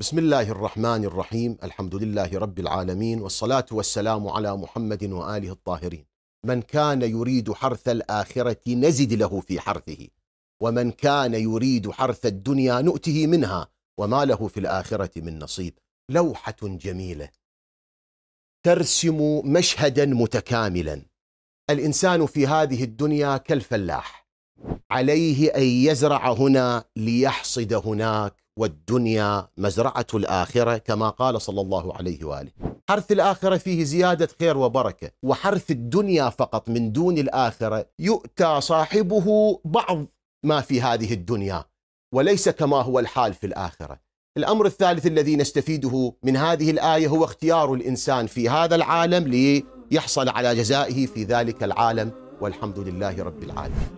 بسم الله الرحمن الرحيم الحمد لله رب العالمين والصلاة والسلام على محمد وآله الطاهرين من كان يريد حرث الآخرة نزد له في حرثه ومن كان يريد حرث الدنيا نؤته منها وما له في الآخرة من نصيب لوحة جميلة ترسم مشهدا متكاملا الإنسان في هذه الدنيا كالفلاح عليه أن يزرع هنا ليحصد هناك والدنيا مزرعة الآخرة كما قال صلى الله عليه وآله حرث الآخرة فيه زيادة خير وبركة وحرث الدنيا فقط من دون الآخرة يؤتى صاحبه بعض ما في هذه الدنيا وليس كما هو الحال في الآخرة الأمر الثالث الذي نستفيده من هذه الآية هو اختيار الإنسان في هذا العالم ليحصل على جزائه في ذلك العالم والحمد لله رب العالمين